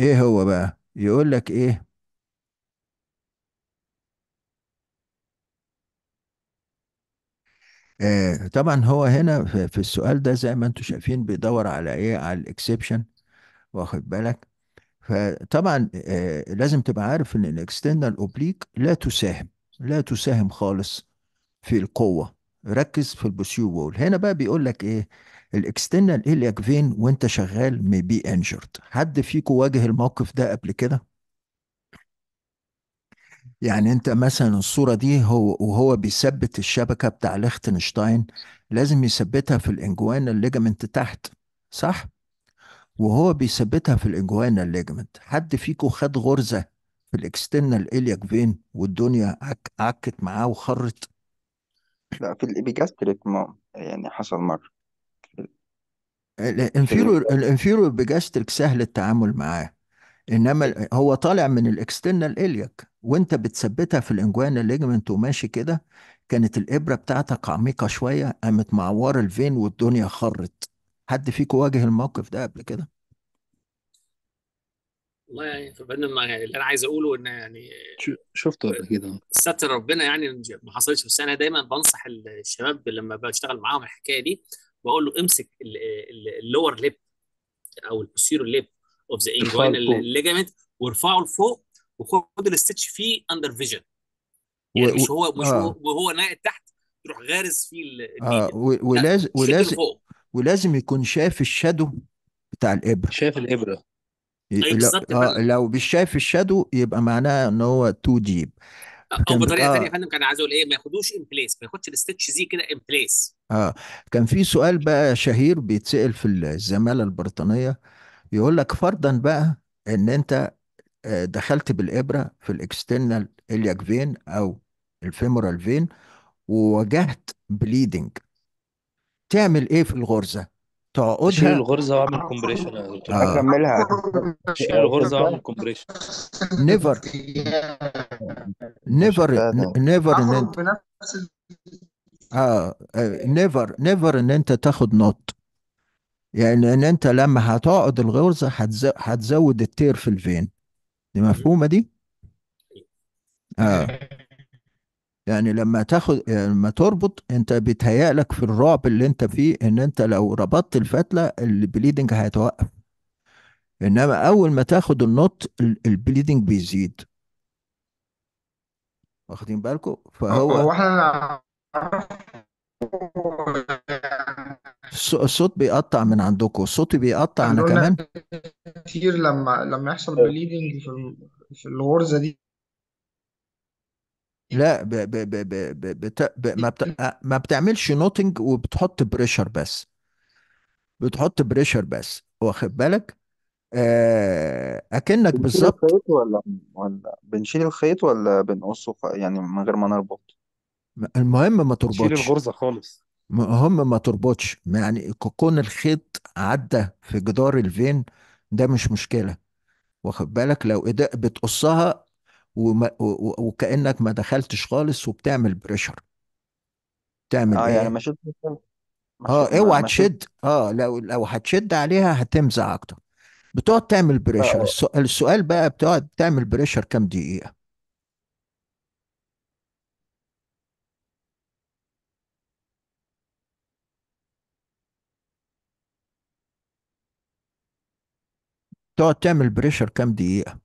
ايه هو بقى يقول لك ايه آه طبعا هو هنا في في السؤال ده زي ما انتم شايفين بيدور على ايه على الاكسبشن واخد بالك فطبعا آه لازم تبقى عارف ان الاكسترنال اوبليك لا تساهم لا تساهم خالص في القوة ركز في البوسيو وول هنا بقى بيقول لك ايه الاكسترنال ايلياك فين وانت شغال مي بي انجرد حد فيكم واجه الموقف ده قبل كده يعني انت مثلا الصوره دي هو وهو بيثبت الشبكه بتاع ليختنشتاين لازم يثبتها في الانجوان الليجمنت تحت صح وهو بيثبتها في الانجوان الليجمنت حد فيكم خد غرزه في الاكسترنال ايلياك فين والدنيا عكت معاه وخرت لا في الإبيجاستريك ما يعني حصل مرة في ال... الانفيرو الانفيرو بيجاستريك سهل التعامل معاه انما هو طالع من الاكسترنال الياك وانت بتثبتها في الانجوانا ليجمنت وماشي كده كانت الابره بتاعتك عميقه شويه قامت معوره الفين والدنيا خرت حد فيكم واجه الموقف ده قبل كده والله يعني فبنا يعني اللي انا عايز اقوله ان يعني شفته قبل كده ستر ربنا يعني ما حصلش بس انا دايما بنصح الشباب لما بشتغل معاهم الحكايه دي بقول له امسك اللور ليب او البوسيرو ليب اوف ذا انجوين الليجامنت وارفعه لفوق وخد الستitch فيه اندر فيجن يعني و... مش هو مش آه. هو وهو ناقد تحت تروح غارز فيه اه ولازم ولازم ولازم يكون شايف الشادو بتاع الابره شايف الابره أيوة، بالظبط لو, آه فعلا لو مش شايف الشادو يبقى معناها ان هو تو ديب آه، او كان بطريقه بطريقه تانيه يا آه. فندم كان عايز اقول ايه ما ياخدوش ان بليس ما ياخدش الستيتش زي كده ان بليس اه كان في سؤال بقى شهير بيتسأل في الزمالة البريطانية يقول لك فرضا بقى ان انت آه، دخلت بالإبرة في الاكسترنال إلياك فين او الفيمورال فين وواجهت بليدنج تعمل ايه في الغرزة تقعدها شيل الغرزه واعمل آه. كومبريشن آه. اكملها شيل الغرزه واعمل كومبريشن نيفر نيفر نيفر ان انت اه نيفر آه، نيفر ان انت تاخد نوت يعني ان انت لما هتقعد الغرزه هتزو... هتزود التير في الفين دي مفهومه دي؟ اه يعني لما تاخد لما تربط انت بيتهيألك في الرعب اللي انت فيه ان انت لو ربطت الفتله البليدنج هيتوقف انما اول ما تاخد النط البليدنج بيزيد واخدين بالكم فهو هو احنا الصوت بيقطع من عندكم صوتي بيقطع انا كمان كتير لما لما يحصل بليدنج طيب. في الغرزه دي لا ب ب ب ب ب بت ب ما بت ما بتعملش نوتنج وبتحط بريشر بس بتحط بريشر بس واخد بالك آه اكنك بنشيل بالظبط الخيط ولا ولا بنشيل الخيط ولا بنقصه يعني من غير ما نربط المهم ما تشيل تربطش الغرزة خالص المهم ما تربطش يعني كون الخيط عدى في جدار الفين ده مش مشكلة واخد بالك لو ايدك بتقصها وما وكانك ما دخلتش خالص وبتعمل بريشر تعمل اه يعني ايه مشيت اه مشيت اوعى مشيت تشد اه لو لو هتشد عليها هتمزع اكتر بتقعد تعمل بريشر آه. السؤال, السؤال بقى بتقعد تعمل بريشر كام دقيقة تقعد تعمل بريشر كام دقيقة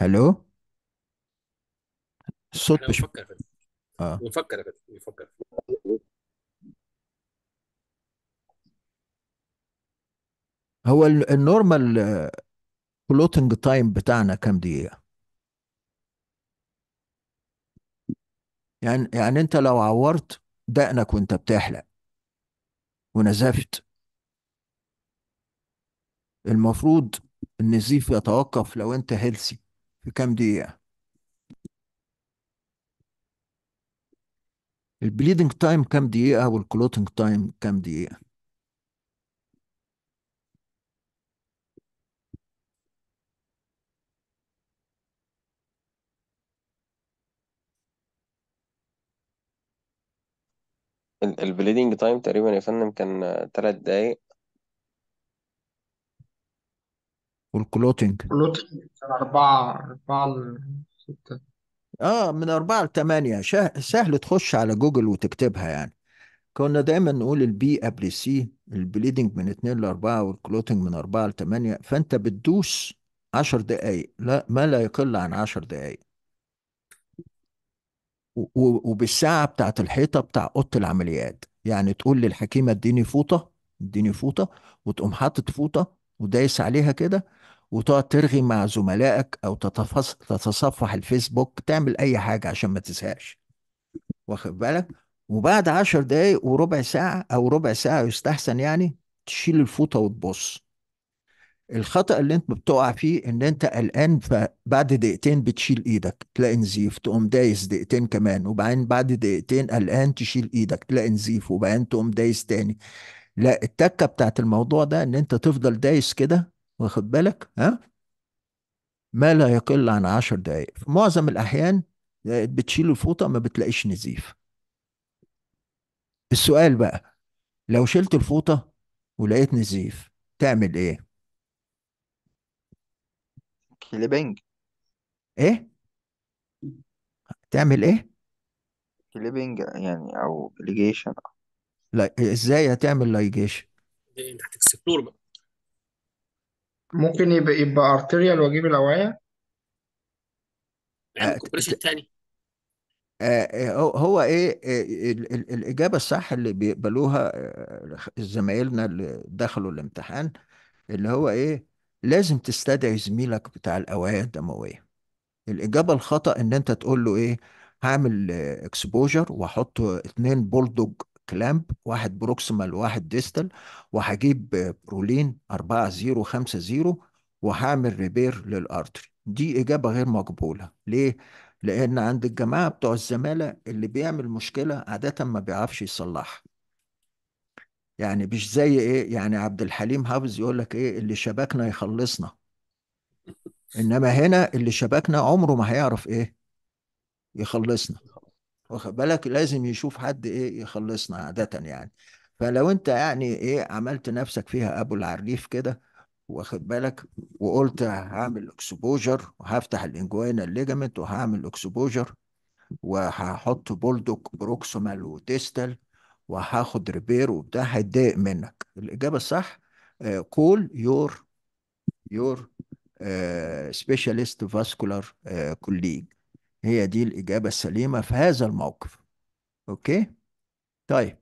هلو الصوت احنا مش بفكر اه بفكر يا هو النورمال فلوتنج تايم بتاعنا كام دقيقة يعني يعني انت لو عورت دقنك وانت بتحلق ونزفت المفروض النزيف يتوقف لو انت هيلسي في كام دقيقة البليدنج تايم كام دقيقة والكلوتنج تايم كام دقيقة البليدنج تايم تقريبا يا فندم كان تلات دقايق والكلوتينج كلوتينج كان أربعة أربعة ستة اه من أربعة لثمانية سهل تخش على جوجل وتكتبها يعني كنا دايما نقول البي قبل سي البليدنج من اتنين لأربعة والكلوتينج من أربعة لثمانية فأنت بتدوس عشر دقايق لا ما لا يقل عن عشر دقايق وبالساعة بتاعت الحيطة بتاع أوضة العمليات يعني تقول للحكيمة اديني فوطة اديني فوطة وتقوم حاطط فوطة ودايس عليها كده وتقعد ترغي مع زملائك او تتصفح الفيسبوك تعمل اي حاجه عشان ما تزهقش واخد بالك وبعد عشر دقايق وربع ساعه او ربع ساعه يستحسن يعني تشيل الفوطه وتبص الخطأ اللي انت بتقع فيه ان انت قلقان فبعد دقيقتين بتشيل ايدك تلاقي نزيف تقوم دايس دقيقتين كمان وبعدين بعد دقيقتين قلقان تشيل ايدك تلاقي نزيف وبعدين تقوم دايس تاني لا التكه بتاعت الموضوع ده ان انت تفضل دايس كده واخد بالك ها ما لا يقل عن عشر دقايق في معظم الأحيان بتشيل الفوطة ما بتلاقيش نزيف السؤال بقى لو شلت الفوطة ولقيت نزيف تعمل ايه؟ كليبنج ايه؟ تعمل ايه؟ كليبنج يعني او ليجيشن لا ازاي هتعمل لايجيشن؟ هتكسبلور بقى ممكن يبقى يبقى ارتيريال واجيب الاوعيه يعني آه، الكومبريشن الثاني آه، آه، هو ايه آه، الاجابه الصح اللي بيقبلوها زمايلنا اللي دخلوا الامتحان اللي هو ايه لازم تستدعي زميلك بتاع الاوعيه الدمويه الاجابه الخطا ان انت تقول له ايه هعمل اكسبوجر واحط اتنين بولدوج كلامب واحد بروكسيمال واحد ديستال وهجيب برولين 4050 وهعمل ريبير للارتري دي اجابه غير مقبوله ليه لان عند الجماعه بتوع الزماله اللي بيعمل مشكله عاده ما بيعرفش يصلحها يعني مش زي ايه يعني عبد الحليم حافظ يقول لك ايه اللي شبكنا يخلصنا انما هنا اللي شبكنا عمره ما هيعرف ايه يخلصنا واخد بالك لازم يشوف حد ايه يخلصنا عاده يعني فلو انت يعني ايه عملت نفسك فيها ابو العريف كده واخد بالك وقلت هعمل اكسبوجر وهفتح الانجوينا الليجمنت وهعمل اكسبوجر وهحط بولدوك بروكسيمال وتيستال وهاخد ريبير وبتاع هيتضايق منك الاجابه الصح كول يور يور سبيشاليست فاسكولار كوليج هي دي الإجابة السليمة في هذا الموقف أوكي طيب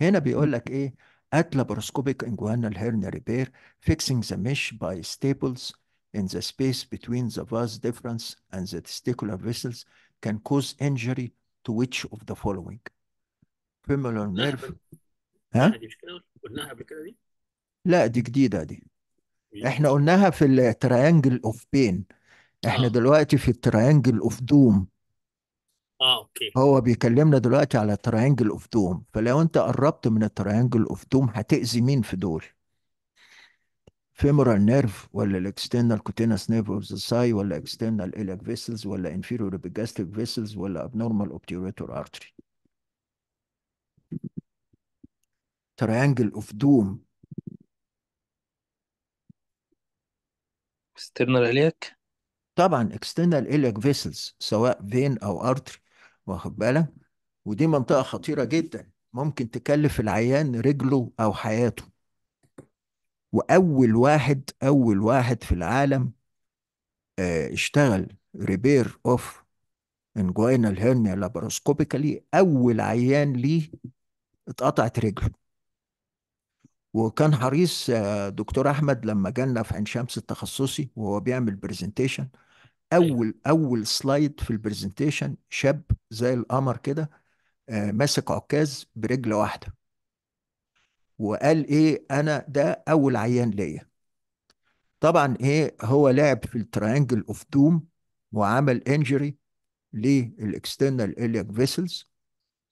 هنا بيقول لك إيه at laparoscopic inguinal hernia repair fixing the mesh by staples in the space between the vas deferens and the testicular vessels can cause injury to which of the following femoral nerve ها؟ دي قلناها قبل كده دي؟ لا دي جديدة دي احنا قلناها في التريانجل اوف بين احنا آه. دلوقتي في التريانجل اوف دوم اه اوكي هو بيكلمنا دلوقتي على تريانجل اوف دوم فلو انت قربت من التريانجل اوف دوم هتأذي مين في دول فيمورال نيرف ولا الاكسترنال كوتينس نيرف اوف ذا ساي ولا اكسترنال ايلاك فيسلز ولا انفيريور بيجاستريك فيسلز ولا ابنورمال اوبتيوريتور ارتري تريانجل اوف دوم external إليك طبعا external اليك vessels سواء فين او ارتري واخد بالك ودي منطقه خطيره جدا ممكن تكلف العيان رجله او حياته واول واحد اول واحد في العالم آه، اشتغل ريبير اوف انجوينال هيرنيا لاباروسكوبيكالي اول عيان ليه اتقطعت رجله وكان حريص آه، دكتور احمد لما جالنا في عين شمس التخصصي وهو بيعمل برزنتيشن أيوه. اول اول سلايد في البرزنتيشن شاب زي القمر كده آه، ماسك عكاز برجل واحده وقال ايه انا ده اول عيان ليا طبعا ايه هو لعب في الترينجل اوف دوم وعمل انجري للاكسترنال الياك فيسلز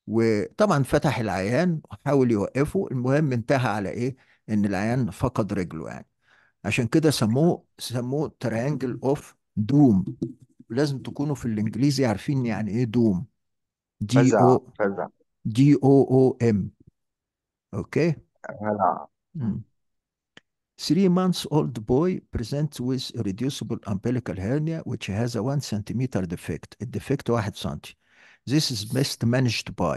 وطبعا فتح العيان وحاول يوقفه المهم انتهى على ايه ان العيان فقد رجله يعني عشان كده سموه سموه تريانجل اوف دوم لازم تكونوا في الانجليزي عارفين يعني ايه دوم دي فزع او فزع دي او او ام اوكي هلا 3 months old boy presents with a reducible umbilical hernia which has a 1 centimeter defect الديفكت 1 سنتي This is best managed by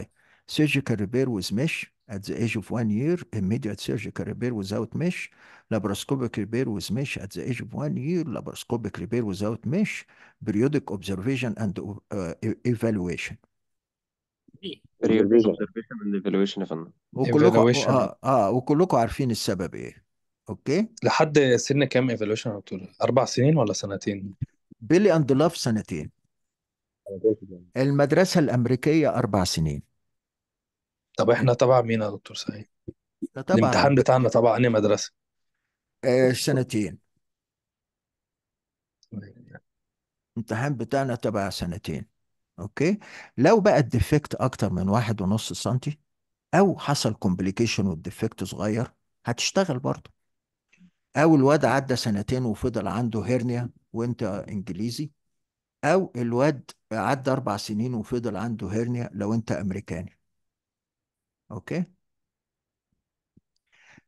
surgical repair with mesh at the age of one year, immediate surgical repair without mesh, laparoscopic repair with mesh at the age of one year, laparoscopic repair without mesh, periodic observation and uh, evaluation. periodic observation and evaluation يا فندم وكلكم اه اه وكلكم عارفين السبب ايه اوكي لحد سن كام ايفالويشن على طول اربع سنين ولا سنتين بيلي اند لاف سنتين المدرسة الأمريكية أربع سنين طب احنا تبع مين يا دكتور سعيد؟ ده طبعا الامتحان بتاعنا تبع أنهي مدرسة؟ آه، سنتين الامتحان بتاعنا تبع سنتين أوكي لو بقى الديفكت أكتر من واحد ونص سنتي أو حصل كومبليكيشن والديفكت صغير هتشتغل برضه أو الواد عدى سنتين وفضل عنده هرنيا وأنت إنجليزي او الواد عدى اربع سنين وفضل عنده هرنيا لو انت امريكاني اوكي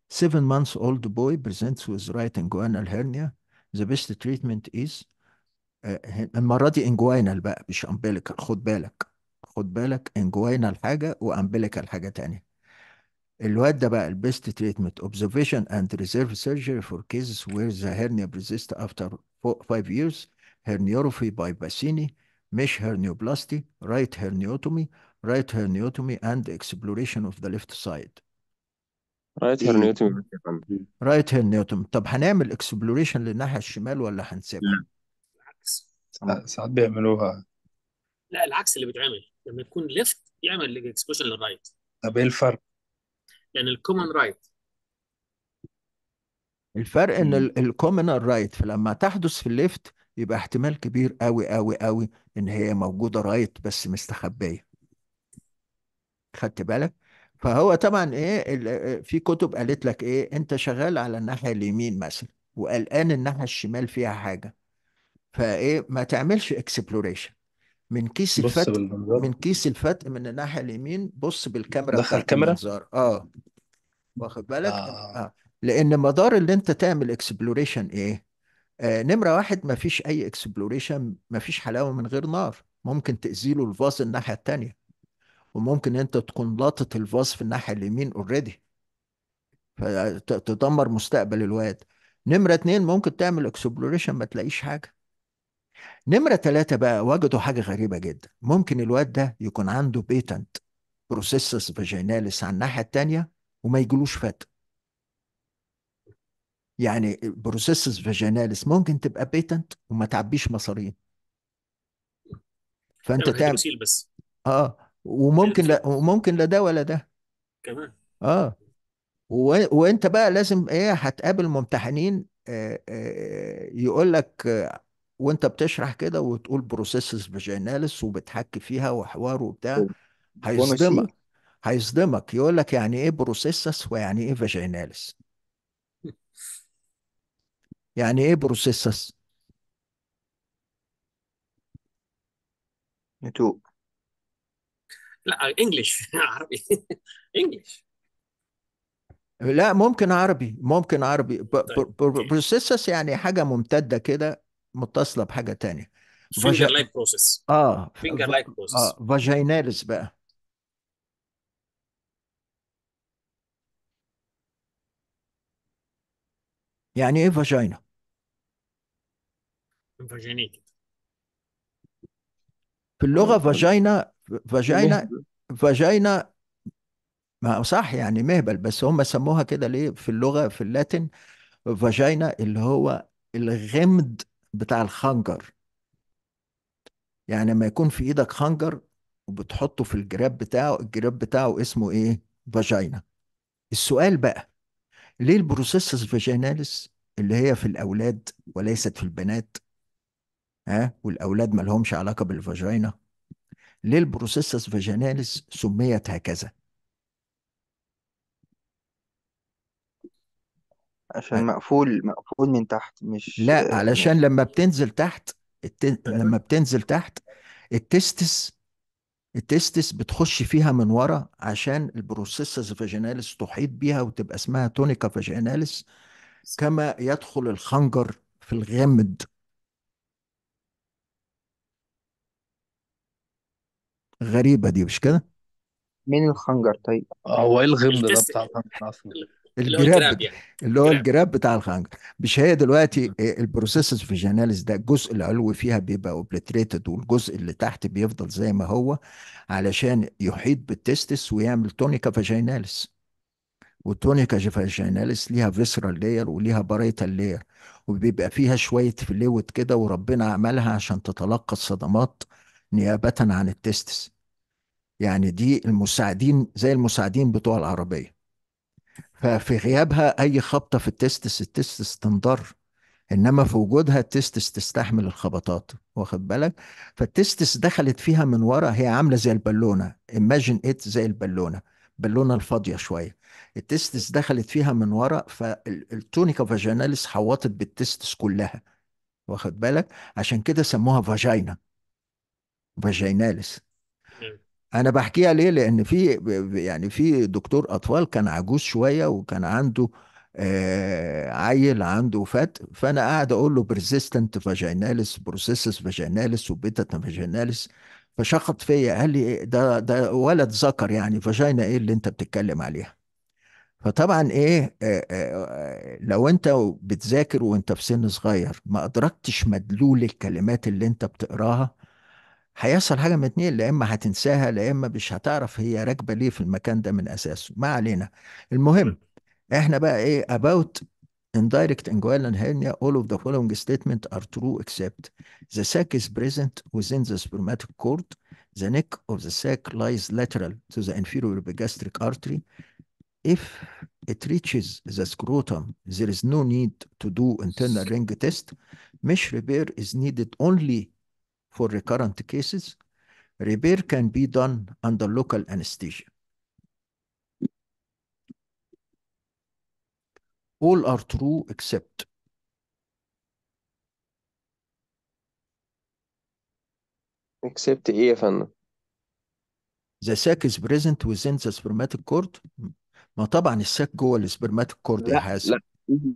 7 months old boy presents with right inguinal hernia the best treatment is uh, المرة دي انجوينال بقى مش امبليكال خد بالك خد بالك انجوينال حاجة وامبيليكال حاجة تانية الواد ده بقى البيست تريتمنت observation and reserve surgery for cases where the hernia persists after 5 years هيرنيوروفي باي باسيني مش هيرنيوبلاستي رايت هيرنيوتومي رايت هيرنيوتومي اند اكسبلوريشن اوف ذا ليفت سايد رايت هرنيوتومي رايت هرنيوتومي طب هنعمل اكسبلوريشن للناحية الشمال ولا هنسيبها؟ العكس ساعات بيعملوها لا العكس اللي بيتعمل لما يكون ليفت يعمل اكسبلوريشن للرايت طب ايه الفرق؟ يعني الكومن رايت الفرق ان الكومن رايت فلما تحدث في الليفت يبقى احتمال كبير قوي قوي قوي ان هي موجوده رايت بس مستخبيه خدت بالك فهو طبعا ايه في كتب قالت لك ايه انت شغال على الناحيه اليمين مثلا وقلقان الناحيه الشمال فيها حاجه فايه ما تعملش اكسبلوريشن من كيس بص الفتق بالمنظار من كيس الفتق من الناحيه اليمين بص بالكاميرا دخل بتاعت كاميرا المنظار اه واخد بالك اه اه لان مدار اللي انت تعمل اكسبلوريشن ايه آه، نمرة واحد ما فيش أي اكسبلوريشن ما فيش حلاوة من غير نار ممكن تأذيله الفاز الناحية التانية وممكن أنت تكون لاطط الفاز في الناحية اليمين اوريدي فتدمر مستقبل الواد نمرة اتنين ممكن تعمل اكسبلوريشن ما تلاقيش حاجة نمرة ثلاثة بقى وجدوا حاجة غريبة جدا ممكن الواد ده يكون عنده بيتنت بروسيسس فاجيناليس على الناحية التانية وما يجيلوش فتق يعني بروسيسز فاجيناليس ممكن تبقى بيتنت وما تعبيش مصارين فانت أيوة، تعمل بس اه وممكن لا وممكن لا ده ولا ده كمان اه و... وانت بقى لازم ايه هتقابل ممتحنين آه، آه، يقول لك وانت بتشرح كده وتقول بروسيسز فاجيناليس وبتحكي فيها وحوار وبتاع هيصدمك هيصدمك يقول لك يعني ايه بروسيسس ويعني ايه فاجيناليس يعني ايه بروسيسس نتو لا انجلش عربي انجلش لا ممكن عربي ممكن عربي طيب، بروسيسس يعني حاجة ممتدة كده متصلة بحاجة تانية فينجر لايك بروسيس اه فينجر لايك بروسيس اه فاجينالس بقى يعني ايه فاجينا فاجينيك في اللغه فاجينا فاجينا فاجينا ما صح يعني مهبل بس هم سموها كده ليه في اللغه في اللاتن فاجينا اللي هو الغمد بتاع الخنجر يعني لما يكون في ايدك خنجر وبتحطه في الجراب بتاعه الجراب بتاعه اسمه ايه فاجينا السؤال بقى ليه البروسيسس فاجيناليس اللي هي في الاولاد وليست في البنات ها والاولاد ما لهمش علاقه بالفاجينا ليه البروسيسس فاجيناليس سميت هكذا عشان مقفول مقفول من تحت مش لا علشان لما بتنزل تحت الت... لما بتنزل تحت التستس التستس بتخش فيها من ورا عشان البروسيسس فاجيناليس تحيط بيها وتبقى اسمها تونيكا فاجيناليس كما يدخل الخنجر في الغمد غريبة دي مش كده؟ مين الخنجر طيب؟ آه، هو ايه الغل ده بتاع الخنجر اصلا اللي هو الجراب الجراب يعني اللي هو الجراب الجراب بتاع الخنجر مش هي دلوقتي إيه، البروسيسز في جيناليس ده الجزء العلوي فيها بيبقى اوبليتريتد والجزء اللي تحت بيفضل زي ما هو علشان يحيط بالتستس ويعمل تونيكا فاجيناليس والتونيكا فاجيناليس ليها فيسرال لاير وليها باريتال لاير وبيبقى فيها شوية فلويد كده وربنا عملها عشان تتلقى الصدمات نيابة عن التستس يعني دي المساعدين زي المساعدين بتوع العربية ففي غيابها أي خبطة في التستس التستس تنضر إنما في وجودها التستس تستحمل الخبطات واخد بالك فالتستس دخلت فيها من ورا هي عاملة زي البالونة imagine it زي البالونة البالونة الفاضية شوية التستس دخلت فيها من ورا فالتونيكا فاجيناليس حوطت بالتستس كلها واخد بالك عشان كده سموها فاجينا فاجيناليس انا بحكيها ليه لان في يعني في دكتور اطفال كان عجوز شويه وكان عنده آه عيل عنده فات فانا قاعد اقول له بريزيستنت فاجيناليس بروسيسس فاجيناليس وبيتا فاجيناليس فشخط فيا قال لي إيه؟ ده ده ولد ذكر يعني فاجينا ايه اللي انت بتتكلم عليها فطبعا ايه آه، آه، لو انت بتذاكر وانت في سن صغير ما ادركتش مدلول الكلمات اللي انت بتقراها هيحصل حاجه من اتنين لا اما هتنساها لا اما مش هتعرف هي راكبه ليه في المكان ده من اساسه ما علينا المهم احنا بقى ايه about indirect inguinal hernia all of the following statement are true except the sac is present within the spermatic cord the neck of the sac lies lateral to the inferior epigastric artery if it reaches the scrotum there is no need to do internal ring test mesh repair is needed only for recurrent cases, repair can be done under local anesthesia. All are true except except even The sac is present within the spermatic cord ما طبعا الساك جوه السبرماتيك كورد يا حازم لا